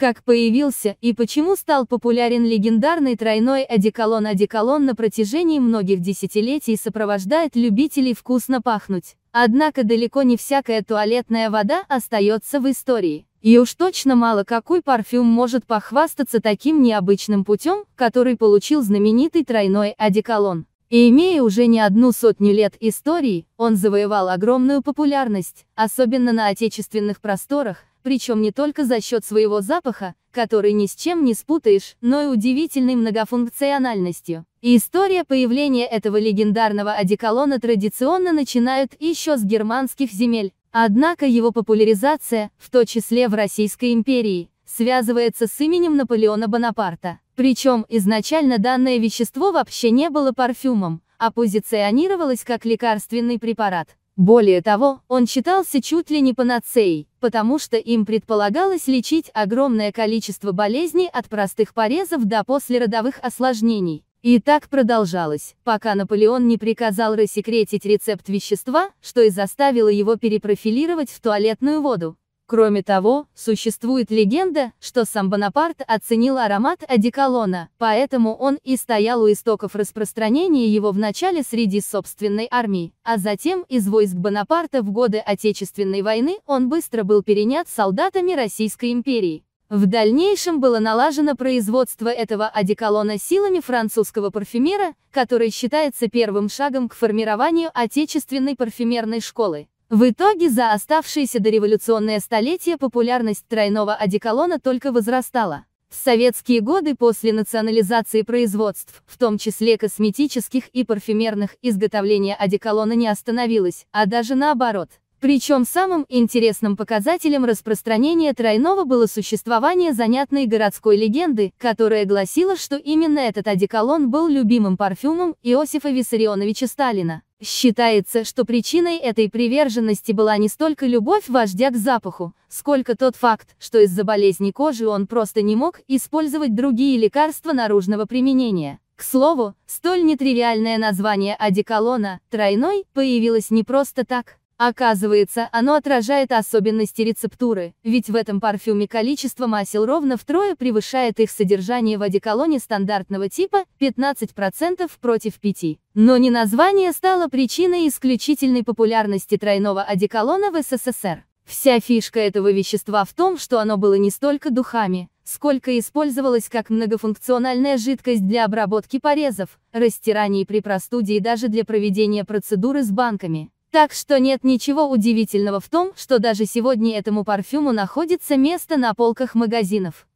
Как появился и почему стал популярен легендарный тройной одеколон Одеколон на протяжении многих десятилетий сопровождает любителей вкусно пахнуть. Однако далеко не всякая туалетная вода остается в истории. И уж точно мало какой парфюм может похвастаться таким необычным путем, который получил знаменитый тройной одеколон. И имея уже не одну сотню лет истории, он завоевал огромную популярность, особенно на отечественных просторах, причем не только за счет своего запаха, который ни с чем не спутаешь, но и удивительной многофункциональностью. И история появления этого легендарного одеколона традиционно начинают еще с германских земель, однако его популяризация, в том числе в Российской империи, связывается с именем Наполеона Бонапарта. Причем изначально данное вещество вообще не было парфюмом, а позиционировалось как лекарственный препарат. Более того, он считался чуть ли не панацеей, потому что им предполагалось лечить огромное количество болезней от простых порезов до послеродовых осложнений. И так продолжалось, пока Наполеон не приказал рассекретить рецепт вещества, что и заставило его перепрофилировать в туалетную воду. Кроме того, существует легенда, что сам Бонапарт оценил аромат одеколона, поэтому он и стоял у истоков распространения его вначале среди собственной армии, а затем из войск Бонапарта в годы Отечественной войны он быстро был перенят солдатами Российской империи. В дальнейшем было налажено производство этого одеколона силами французского парфюмера, который считается первым шагом к формированию отечественной парфюмерной школы. В итоге за оставшиеся дореволюционное столетие популярность тройного одеколона только возрастала. В советские годы после национализации производств, в том числе косметических и парфюмерных, изготовление одеколона не остановилось, а даже наоборот. Причем самым интересным показателем распространения тройного было существование занятной городской легенды, которая гласила, что именно этот одеколон был любимым парфюмом Иосифа Виссарионовича Сталина. Считается, что причиной этой приверженности была не столько любовь вождя к запаху, сколько тот факт, что из-за болезни кожи он просто не мог использовать другие лекарства наружного применения. К слову, столь нетривиальное название одеколона «тройной» появилось не просто так. Оказывается, оно отражает особенности рецептуры, ведь в этом парфюме количество масел ровно втрое превышает их содержание в одеколоне стандартного типа 15% против 5. Но не название стало причиной исключительной популярности тройного одеколона в СССР. Вся фишка этого вещества в том, что оно было не столько духами, сколько использовалось как многофункциональная жидкость для обработки порезов, растираний при простуде и даже для проведения процедуры с банками. Так что нет ничего удивительного в том, что даже сегодня этому парфюму находится место на полках магазинов.